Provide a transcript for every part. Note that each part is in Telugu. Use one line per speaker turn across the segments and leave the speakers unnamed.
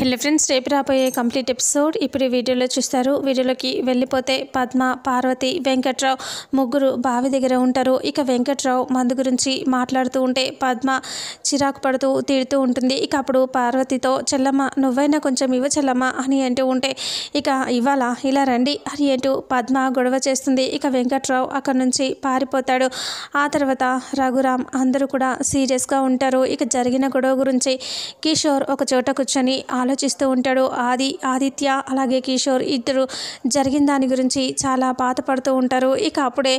హలో ఫ్రెండ్స్ రేపు రాబోయే కంప్లీట్ ఎపిసోడ్ ఇప్పుడు వీడియోలో చూస్తారు వీడియోలోకి వెళ్ళిపోతే పద్మ పార్వతి వెంకట్రావు ముగ్గురు బావి దగ్గర ఉంటారు ఇక వెంకట్రావు మందు గురించి మాట్లాడుతూ ఉంటే పద్మ చిరాకు పడుతూ తిడుతూ ఉంటుంది ఇక అప్పుడు పార్వతితో చెల్లమ్మ నువ్వైనా కొంచెం ఇవ్వ చెల్లమ్మ అని అంటూ ఉంటే ఇక ఇవాళ ఇలా రండి అని అంటూ పద్మ గొడవ చేస్తుంది ఇక వెంకట్రావు అక్కడ నుంచి పారిపోతాడు ఆ తర్వాత రఘురామ్ అందరూ కూడా సీరియస్గా ఉంటారు ఇక జరిగిన గొడవ గురించి కిషోర్ ఒక చోట కూర్చొని ఆలో ఆలోచిస్తూ ఉంటాడు ఆది ఆదిత్య అలాగే కిషోర్ ఇద్దరు జరిగిన దాని గురించి చాలా బాధపడుతూ ఉంటారు ఇక అప్పుడే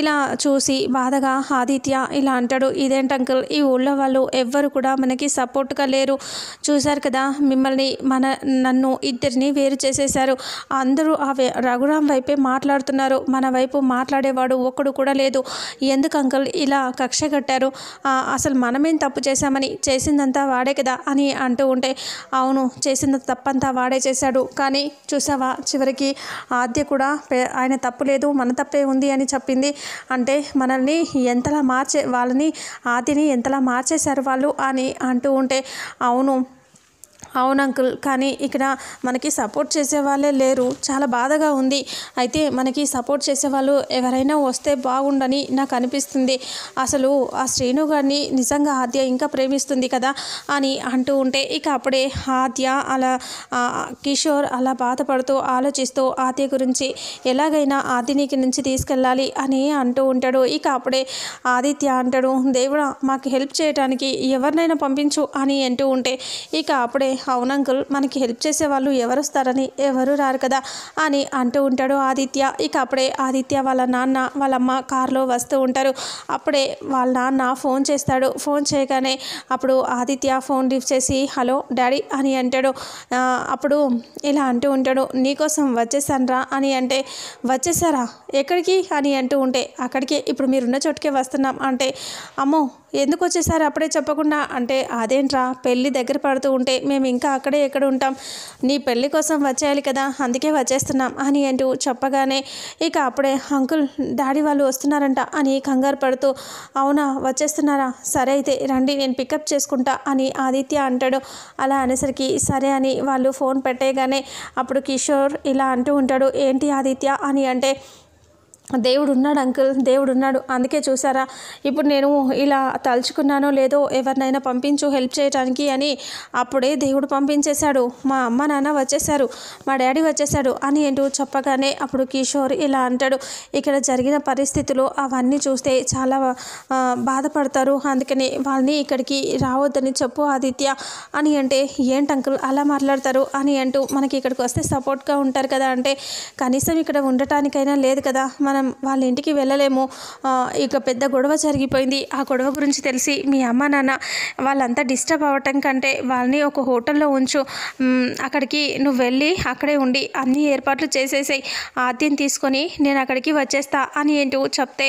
ఇలా చూసి బాధగా ఆదిత్య ఇలా అంటాడు ఇదేంటి అంకుల్ ఈ ఊళ్ళో వాళ్ళు ఎవ్వరు కూడా మనకి సపోర్ట్గా లేరు చూశారు కదా మిమ్మల్ని మన నన్ను ఇద్దరిని వేరు చేసేశారు అందరూ ఆ రఘురాం వైపే మాట్లాడుతున్నారు మన వైపు మాట్లాడేవాడు ఒక్కడు కూడా లేదు ఎందుకు అంకుల్ ఇలా కక్ష కట్టారు అసలు మనమేం తప్పు చేశామని చేసిందంతా వాడే కదా అని అంటూ ఉంటే అవును చేసింది తప్పంతా వాడే చేశాడు కానీ చూసావా చివరికి ఆద్య కూడా ఆయన తప్పు లేదు మన తప్పే ఉంది అని చెప్పింది అంటే మనల్ని ఎంతలా మార్చే వాళ్ళని ఆద్యని ఎంతలా మార్చేశారు వాళ్ళు అని అంటూ ఉంటే అవును అవును అంకుల్ కానీ ఇక్కడ మనకి సపోర్ట్ చేసేవాళ్ళే లేరు చాలా బాధగా ఉంది అయితే మనకి సపోర్ట్ చేసేవాళ్ళు ఎవరైనా వస్తే బాగుండని నాకు అనిపిస్తుంది అసలు ఆ శ్రీను గారిని నిజంగా ఆద్య ఇంకా ప్రేమిస్తుంది కదా అని అంటూ ఉంటే ఇక అప్పుడే ఆద్య అలా కిషోర్ అలా బాధపడుతూ ఆలోచిస్తూ ఆద్య గురించి ఎలాగైనా ఆదినికి నుంచి తీసుకెళ్ళాలి అని అంటూ ఉంటాడు ఇక అప్పుడే ఆదిత్య అంటాడు దేవుడా మాకు హెల్ప్ చేయడానికి ఎవరినైనా పంపించు అని అంటూ ఉంటే ఇక అప్పుడే అవునంకుల్ మనకి హెల్ప్ చేసే వాళ్ళు ఎవరు వస్తారని ఎవరు రారు కదా అని అంటూ ఉంటాడు ఆదిత్య ఇక అప్పుడే ఆదిత్య వాళ్ళ నాన్న వాళ్ళమ్మ కారులో వస్తూ ఉంటారు అప్పుడే వాళ్ళ నాన్న ఫోన్ చేస్తాడు ఫోన్ చేయగానే అప్పుడు ఆదిత్య ఫోన్ లిఫ్ట్ చేసి హలో డాడీ అని అంటాడు అప్పుడు ఇలా అంటూ ఉంటాడు నీకోసం వచ్చేసానరా అని అంటే వచ్చేసారా ఎక్కడికి అని అంటూ ఉంటే అక్కడికి ఇప్పుడు మీరున్న చోటుకే వస్తున్నాం అంటే అమ్మో ఎందుకు వచ్చేసారు అప్పుడే చెప్పకుండా అంటే అదేంట్రా పెళ్ళి దగ్గర పడుతూ ఉంటే మేము ఇంకా అక్కడే ఎక్కడ ఉంటాం నీ పెళ్ళి కోసం వచ్చేయాలి కదా అందుకే వచ్చేస్తున్నాం అని అంటూ చెప్పగానే ఇక అప్పుడే అంకుల్ డాడీ వాళ్ళు వస్తున్నారంట అని కంగారు పడుతూ అవునా వచ్చేస్తున్నారా సరే అయితే రండి నేను పికప్ చేసుకుంటా అని ఆదిత్య అంటాడు అలా అనేసరికి సరే అని వాళ్ళు ఫోన్ పెట్టేయగానే అప్పుడు కిషోర్ ఇలా అంటూ ఉంటాడు ఏంటి ఆదిత్య అని అంటే దేవుడు ఉన్నాడు అంకుల్ దేవుడు ఉన్నాడు అందుకే చూసారా ఇప్పుడు నేను ఇలా తలుచుకున్నానో లేదో ఎవరినైనా పంపించు హెల్ప్ చేయడానికి అని అప్పుడే దేవుడు పంపించేశాడు మా అమ్మ నాన్న వచ్చేశారు మా డాడీ వచ్చేశాడు అని ఏంటో చెప్పగానే అప్పుడు కిషోర్ ఇలా అంటాడు ఇక్కడ జరిగిన పరిస్థితులు అవన్నీ చూస్తే చాలా బాధపడతారు అందుకని వాళ్ళని ఇక్కడికి రావద్దని చెప్పు ఆదిత్య అని అంటే ఏంటి అంకుల్ అలా మాట్లాడతారు అని అంటూ మనకి ఇక్కడికి వస్తే సపోర్ట్గా ఉంటారు కదా అంటే కనీసం ఇక్కడ ఉండటానికైనా లేదు కదా మన మనం వాళ్ళ ఇంటికి వెళ్ళలేము ఇక పెద్ద గొడవ జరిగిపోయింది ఆ గొడవ గురించి తెలిసి మీ అమ్మ నాన్న వాళ్ళంతా డిస్టర్బ్ అవ్వటం కంటే వాళ్ళని ఒక హోటల్లో ఉంచు అక్కడికి నువ్వు వెళ్ళి అక్కడే ఉండి అన్ని ఏర్పాట్లు చేసేసాయి ఆద్యం తీసుకొని నేను అక్కడికి వచ్చేస్తా అని ఏంటో చెప్తే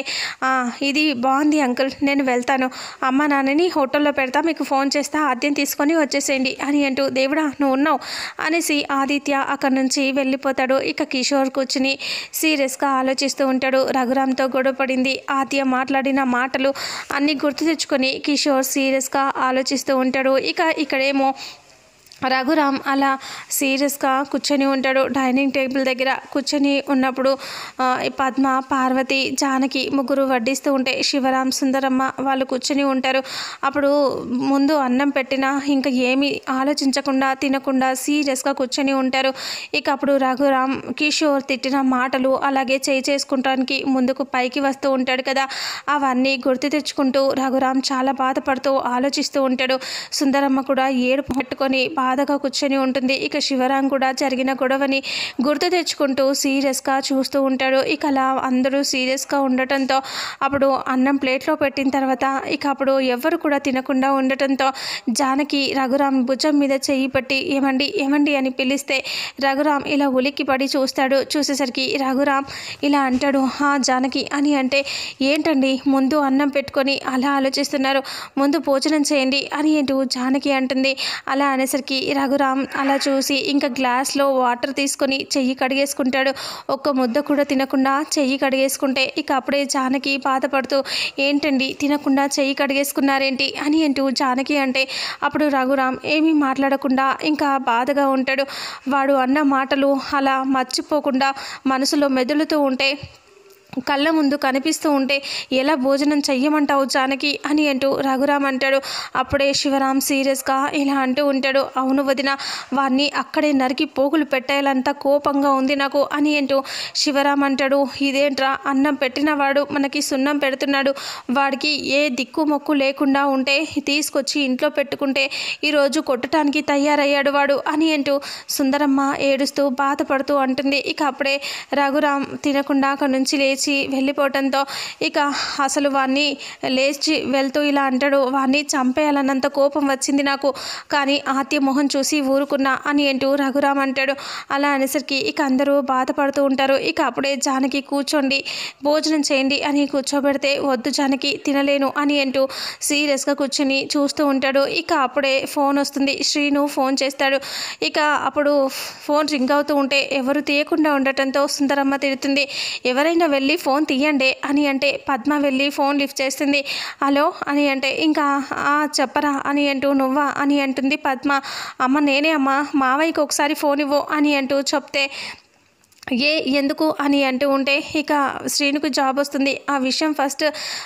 ఇది బాగుంది అంకుల్ నేను వెళ్తాను అమ్మ నాన్నని హోటల్లో పెడతా మీకు ఫోన్ చేస్తా ఆద్యం తీసుకొని వచ్చేసేయండి అని అంటూ దేవుడా నువ్వు ఉన్నావు అనేసి ఆదిత్య అక్కడి నుంచి వెళ్ళిపోతాడు ఇక కిషోర్ కూర్చుని సీరియస్గా ఆలోచిస్తూ ఉంటాడు రఘురామ్తో గొడవపడింది ఆత్య మాట్లాడిన మాటలు అన్నీ గుర్తు తెచ్చుకొని కిషోర్ సీరియస్గా ఆలోచిస్తూ ఉంటాడు ఇక ఇక్కడేమో రఘురామ్ అలా సీరియస్గా కూర్చొని ఉంటాడు డైనింగ్ టేబుల్ దగ్గర కూర్చొని ఉన్నప్పుడు పద్మ పార్వతి జానకి ముగ్గురు వడ్డిస్తూ ఉంటే శివరామ్ సుందరమ్మ వాళ్ళు కూర్చొని ఉంటారు అప్పుడు ముందు అన్నం పెట్టినా ఇంకా ఏమి ఆలోచించకుండా తినకుండా సీరియస్గా కూర్చొని ఉంటారు ఇక అప్పుడు రఘురామ్ కిషోర్ తిట్టిన మాటలు అలాగే చేయి చేసుకోవడానికి ముందుకు పైకి వస్తూ ఉంటాడు కదా అవన్నీ గుర్తు తెచ్చుకుంటూ రఘురామ్ చాలా బాధపడుతూ ఆలోచిస్తూ ఉంటాడు సుందరమ్మ కూడా ఏడుపు పట్టుకొని బాధ బాధగా కూర్చొని ఉంటుంది ఇక శివరాం కూడా జరిగిన గొడవని గుర్తు తెచ్చుకుంటూ సీరియస్గా చూస్తూ ఉంటాడు ఇక అలా అందరూ సీరియస్గా ఉండటంతో అప్పుడు అన్నం ప్లేట్లో పెట్టిన తర్వాత ఇక అప్పుడు ఎవరు కూడా తినకుండా ఉండటంతో జానకి రఘురాం భుజం మీద చెయ్యి పట్టి ఏమండి ఏమండి అని పిలిస్తే రఘురాం ఇలా ఉలిక్కి పడి చూస్తాడు చూసేసరికి రఘురాం ఇలా అంటాడు హా జానకి అని అంటే ఏంటండి ముందు అన్నం పెట్టుకొని అలా ఆలోచిస్తున్నారు ముందు భోజనం చేయండి అని ఏంటూ జానకి అంటుంది అలా అనేసరికి వచ్చేసరికి రఘురామ్ అలా చూసి ఇంకా గ్లాస్లో వాటర్ తీసుకొని చెయ్యి కడిగేసుకుంటాడు ఒక్క ముద్ద కూడా తినకుండా చెయ్యి కడిగేసుకుంటే ఇక అప్పుడే జానకి బాధపడుతూ ఏంటండి తినకుండా చెయ్యి కడిగేసుకున్నారేంటి అని అంటూ జానకి అంటే అప్పుడు రఘురామ్ ఏమీ మాట్లాడకుండా ఇంకా బాధగా ఉంటాడు వాడు అన్న మాటలు అలా మర్చిపోకుండా మనసులో మెదులుతూ ఉంటే కళ్ళ ముందు కనిపిస్తూ ఉంటే ఎలా భోజనం చెయ్యమంటావు జానకి అని అంటూ రఘురామ్ అంటాడు అప్పుడే శివరాం సీరియస్గా ఇలా అంటూ ఉంటాడు అవును వదిన వారిని అక్కడే నరికి పోగులు పెట్టేయాలంత కోపంగా ఉంది నాకు అని అంటూ శివరాం అంటాడు ఇదేంట్రా అన్నం పెట్టిన వాడు మనకి సున్నం పెడుతున్నాడు వాడికి ఏ దిక్కు మొక్కు లేకుండా ఉంటే తీసుకొచ్చి ఇంట్లో పెట్టుకుంటే ఈరోజు కొట్టడానికి తయారయ్యాడు వాడు అని అంటూ సుందరమ్మ ఏడుస్తూ బాధపడుతూ అంటుంది ఇక అప్పుడే రఘురామ్ తినకుండా అక్కడి నుంచి లేచి లేచి వెళ్ళిపోవటంతో ఇక అసలు వాణ్ణి లేచి వెళ్తూ ఇలా అంటాడు వాడిని చంపేయాలన్నంత కోపం వచ్చింది నాకు కానీ ఆత్య మొహం చూసి ఊరుకున్నా అని అంటూ రఘురామ్ అంటాడు అలా అనేసరికి ఇక అందరూ బాధపడుతూ ఉంటారు ఇక అప్పుడే జానకి కూర్చోండి భోజనం చేయండి అని కూర్చోబెడితే వద్దు జానకి తినలేను అని అంటూ సీరియస్గా కూర్చొని చూస్తూ ఉంటాడు ఇక అప్పుడే ఫోన్ వస్తుంది శ్రీను ఫోన్ చేస్తాడు ఇక అప్పుడు ఫోన్ రింగ్ అవుతూ ఉంటే ఎవరు తీయకుండా ఉండటంతో సుందరమ్మ తిడుతుంది ఎవరైనా వెళ్ళి వెళ్ళి ఫోన్ తీయండి అని అంటే పద్మ వెళ్ళి ఫోన్ లిఫ్ట్ చేస్తుంది హలో అని అంటే ఇంకా చెప్పరా అని అంటూ నువ్వా అని అంటుంది పద్మ అమ్మ నేనే అమ్మ మావయ్యకి ఒకసారి ఫోన్ ఇవ్వు అని అంటూ చెప్తే ఏ ఎందుకు అని అంటూ ఉంటే ఇక శ్రీనుకు జాబ్ వస్తుంది ఆ విషయం ఫస్ట్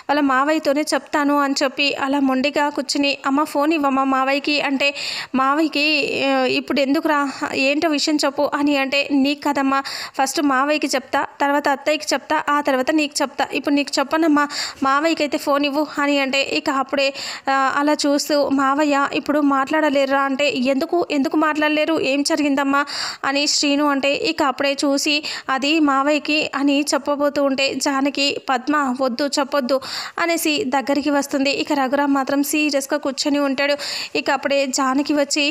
వాళ్ళ మావయ్యతోనే చెప్తాను అని చెప్పి అలా మొండిగా కూర్చుని అమ్మ ఫోన్ ఇవ్వమ్మా మావయ్యకి అంటే మావయ్యకి ఇప్పుడు ఎందుకు రా ఏంటో విషయం చెప్పు అని అంటే నీకు కదమ్మా ఫస్ట్ మావయ్యకి చెప్తా తర్వాత అత్తయ్యకి చెప్తా ఆ తర్వాత నీకు చెప్తా ఇప్పుడు నీకు చెప్పనమ్మా మావయ్యకి అయితే ఫోన్ ఇవ్వు అని అంటే ఇక అప్పుడే అలా చూస్తూ మావయ్య ఇప్పుడు మాట్లాడలేరురా అంటే ఎందుకు ఎందుకు మాట్లాడలేరు ఏం జరిగిందమ్మా అని శ్రీను అంటే ఇక అప్పుడే చూసి చేసి అది మావయ్యకి అని చెప్పబోతూ ఉంటే జానకి పద్మ వద్దు చెప్పొద్దు అనేసి దగ్గరికి వస్తుంది ఇక రఘురామ్ మాత్రం సీరియస్గా కూర్చొని ఉంటాడు ఇక అప్పుడే జానకి వచ్చి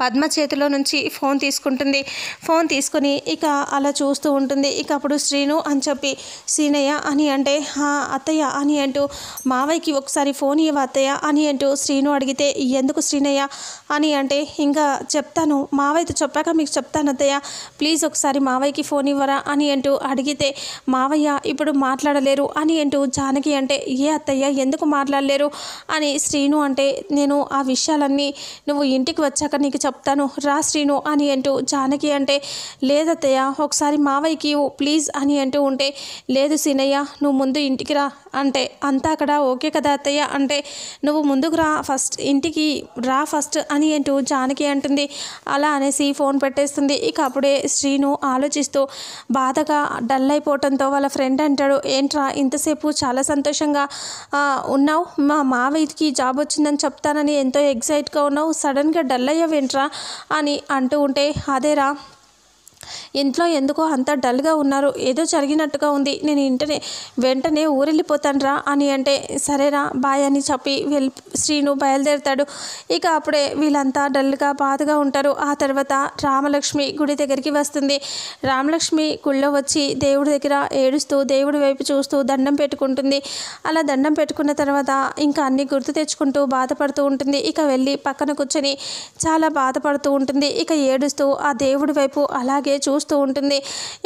పద్మ చేతిలో నుంచి ఫోన్ తీసుకుంటుంది ఫోన్ తీసుకుని ఇక అలా చూస్తూ ఉంటుంది ఇక అప్పుడు శ్రీను అని చెప్పి సీనయ్య అని అంటే అత్తయ్య అని అంటూ మావయ్యకి ఒకసారి ఫోన్ ఇవ్వ అత్తయ్య అని అంటూ శ్రీను అడిగితే ఎందుకు శ్రీనయ్య అని అంటే ఇంకా చెప్తాను మావయ్యతో చెప్పాక మీకు చెప్తాను అత్తయ్య ప్లీజ్ ఒకసారి మావయ్యకి ఫోన్ ఇవ్వరా అని అంటూ అడిగితే మావయ్య ఇప్పుడు మాట్లాడలేరు అని అంటూ జానకి అంటే ఏ అత్తయ్య ఎందుకు మాట్లాడలేరు అని శ్రీను అంటే నేను ఆ విషయాలన్నీ నువ్వు ఇంటికి వచ్చాక నీకు జానకి చెప్తాను రా శ్రీను అని అంటూ జానకి అంటే లేదత్తయ్య ఒకసారి మావయ్యకి ప్లీజ్ అని అంటూ ఉంటే లేదు సీనయ్య నువ్వు ముందు ఇంటికి రా అంటే అంతా అక్కడ ఓకే కదా అత్తయ్య అంటే నువ్వు ముందుకు రా ఫస్ట్ ఇంటికి రా ఫస్ట్ అని అంటూ జానకి అంటుంది అలా అనేసి ఫోన్ పెట్టేస్తుంది ఇక అప్పుడే శ్రీను ఆలోచిస్తూ బాధగా డల్ అయిపోవటంతో వాళ్ళ ఫ్రెండ్ అంటాడు ఏంట్రా ఇంతసేపు చాలా సంతోషంగా ఉన్నావు మా మావయ్యకి జాబ్ వచ్చిందని చెప్తానని ఎంతో ఎగ్జైట్గా ఉన్నావు సడన్గా డల్ అయ్యావు ఏంట్రా అని అంటూ ఉంటే అదేరా ఇంట్లో ఎందుకో అంత డల్గా ఉన్నారు ఏదో జరిగినట్టుగా ఉంది నేను ఇంటనే వెంటనే ఊరెళ్ళిపోతానరా అని అంటే సరేరా బాయ్ అని చెప్పి వెళ్ళి శ్రీను బయలుదేరుతాడు ఇక అప్పుడే వీళ్ళంతా డల్గా బాధగా ఉంటారు ఆ తర్వాత రామలక్ష్మి గుడి దగ్గరికి వస్తుంది రామలక్ష్మి గుళ్ళో వచ్చి దేవుడి దగ్గర ఏడుస్తూ దేవుడి వైపు చూస్తూ దండం పెట్టుకుంటుంది అలా దండం పెట్టుకున్న తర్వాత ఇంకా అన్ని గుర్తు తెచ్చుకుంటూ బాధపడుతూ ఉంటుంది ఇక వెళ్ళి పక్కన కూర్చొని చాలా బాధపడుతూ ఉంటుంది ఇక ఏడుస్తూ ఆ దేవుడి వైపు అలాగే చూస్తూ ఉంటుంది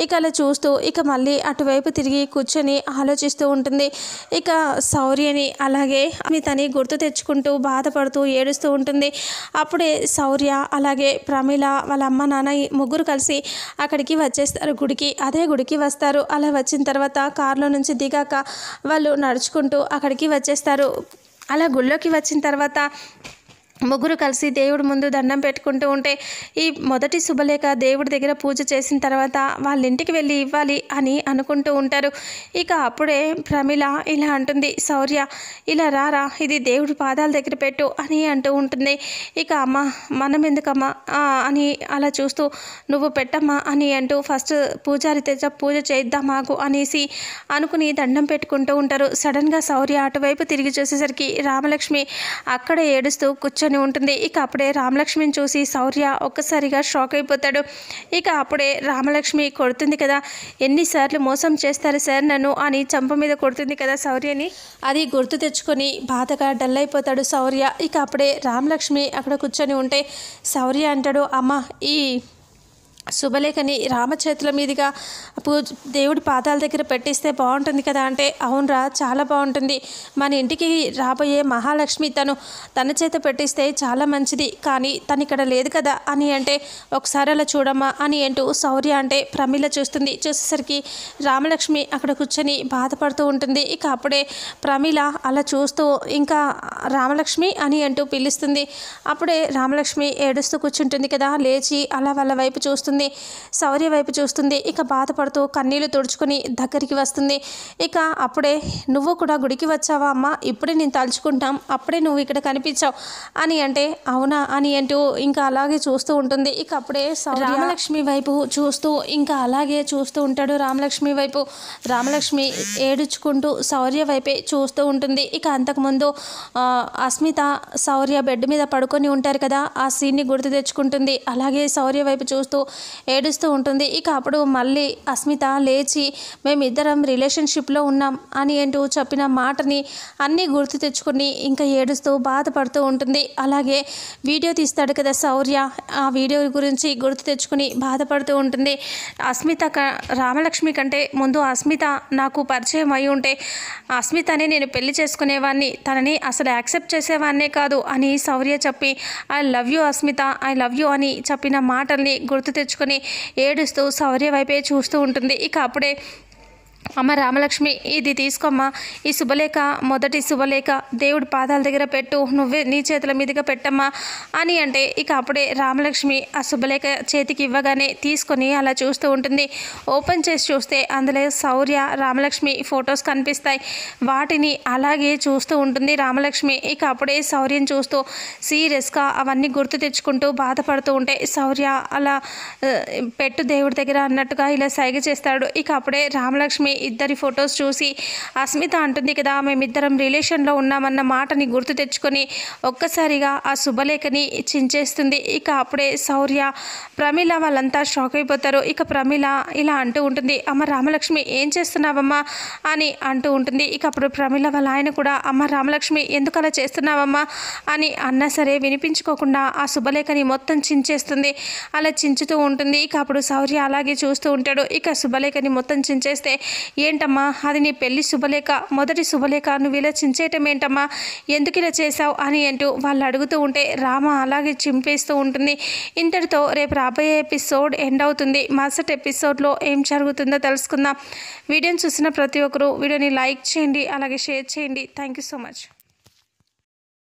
ఇక అలా చూస్తూ ఇక మళ్ళీ అటువైపు తిరిగి కూర్చొని ఆలోచిస్తూ ఉంటుంది ఇక శౌర్యని అలాగే అమితని గుర్తు తెచ్చుకుంటూ బాధపడుతూ ఏడుస్తూ ఉంటుంది అప్పుడే శౌర్య అలాగే ప్రమిళ వాళ్ళ అమ్మ నాన్న ముగ్గురు కలిసి అక్కడికి వచ్చేస్తారు గుడికి అదే గుడికి వస్తారు అలా వచ్చిన తర్వాత కారులో నుంచి దిగాక వాళ్ళు నడుచుకుంటూ అక్కడికి వచ్చేస్తారు అలా గుళ్ళోకి వచ్చిన తర్వాత ముగ్గురు కలిసి దేవుడి ముందు దండం పెట్టుకుంటూ ఉంటే ఈ మొదటి శుభలేఖ దేవుడి దగ్గర పూజ చేసిన తర్వాత వాళ్ళ ఇంటికి వెళ్ళి ఇవ్వాలి అని అనుకుంటూ ఉంటారు ఇక అప్పుడే ప్రమిళ ఇలా అంటుంది శౌర్య ఇలా రారా ఇది దేవుడి పాదాల దగ్గర పెట్టు అని అంటూ ఉంటుంది ఇక అమ్మ మనం ఎందుకమ్మా అని అలా చూస్తూ నువ్వు పెట్టమ్మా అని అంటూ ఫస్ట్ పూజారి తెచ్చ పూజ చేద్దాం మాకు అనేసి అనుకుని దండం పెట్టుకుంటూ ఉంటారు సడన్గా శౌర్య అటువైపు తిరిగి చూసేసరికి రామలక్ష్మి అక్కడ ఏడుస్తూ కూర్చొని అని ఉంటుంది ఇక అప్పుడే రామలక్ష్మిని చూసి శౌర్య ఒక్కసారిగా షాక్ అయిపోతాడు ఇక అప్పుడే రామలక్ష్మి కొడుతుంది కదా ఎన్నిసార్లు మోసం చేస్తారు సార్ నన్ను అని చంప మీద కొడుతుంది కదా శౌర్యని అది గుర్తు తెచ్చుకొని బాధగా డల్ అయిపోతాడు శౌర్య ఇక అప్పుడే రామలక్ష్మి అక్కడ కూర్చొని ఉంటే శౌర్య అంటాడు అమ్మ ఈ శుభలేఖని రామచేతుల మీదుగా పూజ దేవుడి పాదాల దగ్గర పెట్టిస్తే బాగుంటుంది కదా అంటే అవునరా చాలా బాగుంటుంది మన ఇంటికి రాబోయే మహాలక్ష్మి తను తన చేత పెట్టిస్తే చాలా మంచిది కానీ తను ఇక్కడ లేదు కదా అని అంటే ఒకసారి అలా చూడమ్మా అని అంటూ శౌర్య అంటే ప్రమిల చూస్తుంది చూసేసరికి రామలక్ష్మి అక్కడ కూర్చొని బాధపడుతూ ఉంటుంది ఇక అప్పుడే ప్రమిల అలా చూస్తూ ఇంకా రామలక్ష్మి అని అంటూ పిలుస్తుంది అప్పుడే రామలక్ష్మి ఏడుస్తూ కూర్చుంటుంది కదా లేచి అలా వాళ్ళ వైపు చూస్తుంది చూస్తుంది శౌర్య వైపు చూస్తుంది ఇక బాధపడుతూ కన్నీళ్లు తుడుచుకుని దగ్గరికి వస్తుంది ఇక అప్పుడే నువ్వు కూడా గుడికి వచ్చావా అమ్మ ఇప్పుడే నేను తలుచుకుంటాం అప్పుడే నువ్వు ఇక్కడ కనిపించావు అని అంటే అవునా అని అంటూ ఇంకా అలాగే చూస్తూ ఉంటుంది ఇక అప్పుడే రామలక్ష్మి వైపు చూస్తూ ఇంకా అలాగే చూస్తూ ఉంటాడు రామలక్ష్మి వైపు రామలక్ష్మి ఏడుచుకుంటూ శౌర్య వైపే చూస్తూ ఉంటుంది ఇక అంతకుముందు అస్మిత శౌర్య బెడ్ మీద పడుకొని ఉంటారు కదా ఆ సీన్ని గుర్తు తెచ్చుకుంటుంది అలాగే శౌర్య వైపు చూస్తూ ఏడుస్తూ ఉంటుంది ఇక అప్పుడు మళ్ళీ అస్మిత లేచి మేమిద్దరం రిలేషన్షిప్లో ఉన్నాం అని ఏంటో చెప్పిన మాటని అన్నీ గుర్తు తెచ్చుకుని ఇంకా ఏడుస్తూ బాధపడుతూ ఉంటుంది అలాగే వీడియో తీస్తాడు కదా శౌర్య ఆ వీడియో గురించి గుర్తు తెచ్చుకుని బాధపడుతూ ఉంటుంది అస్మిత రామలక్ష్మి కంటే ముందు అస్మిత నాకు పరిచయం అయి ఉంటే అస్మితని నేను పెళ్లి చేసుకునేవాడిని తనని అసలు యాక్సెప్ట్ చేసేవాడినే కాదు అని శౌర్య చెప్పి I love you Asmita I love you అని చెప్పిన మాటల్ని గుర్తు తెచ్చుకుని తప్పించుకొని ఏడుస్తూ శౌర్య వైపే చూస్తూ ఉంటుంది ఇక అప్పుడే అమ్మ రామలక్ష్మి ఇది తీసుకోమ్మా ఈ శుభలేఖ మొదటి శుభలేఖ దేవుడి పాదాల దగ్గర పెట్టు నువ్వే నీ చేతుల మీదుగా పెట్టమ్మా అని అంటే ఇక అప్పుడే రామలక్ష్మి ఆ శుభలేఖ చేతికి ఇవ్వగానే తీసుకొని అలా చూస్తూ ఉంటుంది ఓపెన్ చేసి చూస్తే అందులో శౌర్య రామలక్ష్మి ఫొటోస్ కనిపిస్తాయి వాటిని అలాగే చూస్తూ ఉంటుంది రామలక్ష్మి ఇక అప్పుడే శౌర్యం చూస్తూ సీరియస్గా అవన్నీ గుర్తు తెచ్చుకుంటూ బాధపడుతూ ఉంటే శౌర్య అలా పెట్టు దేవుడి దగ్గర అన్నట్టుగా ఇలా సైగ చేస్తాడు ఇక అప్పుడే రామలక్ష్మి మీ ఇద్దరి ఫొటోస్ చూసి అస్మిత అంటుంది కదా మేమిద్దరం రిలేషన్లో ఉన్నామన్న మాటని గుర్తు తెచ్చుకొని ఒక్కసారిగా ఆ శుభలేఖని చించేస్తుంది ఇక అప్పుడే శౌర్య ప్రమీల వాళ్ళంతా షాక్ అయిపోతారు ఇక ప్రమీల ఇలా అంటూ ఉంటుంది అమ్మ రామలక్ష్మి ఏం చేస్తున్నావమ్మా అని అంటూ ఉంటుంది ఇక అప్పుడు ప్రమీల వాళ్ళ ఆయన కూడా అమ్మ రామలక్ష్మి ఎందుకు అలా చేస్తున్నావమ్మా అని అన్నా సరే వినిపించుకోకుండా ఆ శుభలేఖని మొత్తం చించేస్తుంది అలా చించుతూ ఉంటుంది ఇక అప్పుడు శౌర్య అలాగే చూస్తూ ఉంటాడు ఇక శుభలేఖని మొత్తం చించేస్తే ఏంటమ్మా అది నీ పెళ్లి శుభలేఖ మొదటి శుభలేఖ నువ్వు ఇలా చించేయటం ఏంటమ్మా ఎందుకు ఇలా చేశావు అని అంటూ వాళ్ళు అడుగుతూ ఉంటే రామ అలాగే చింపేస్తూ ఉంటుంది ఇంతటితో రేపు రాబోయే ఎపిసోడ్ ఎండ్ అవుతుంది మరుసటి ఎపిసోడ్లో ఏం జరుగుతుందో తెలుసుకుందాం వీడియోని చూసిన ప్రతి ఒక్కరూ వీడియోని లైక్ చేయండి అలాగే షేర్ చేయండి థ్యాంక్ యూ సో మచ్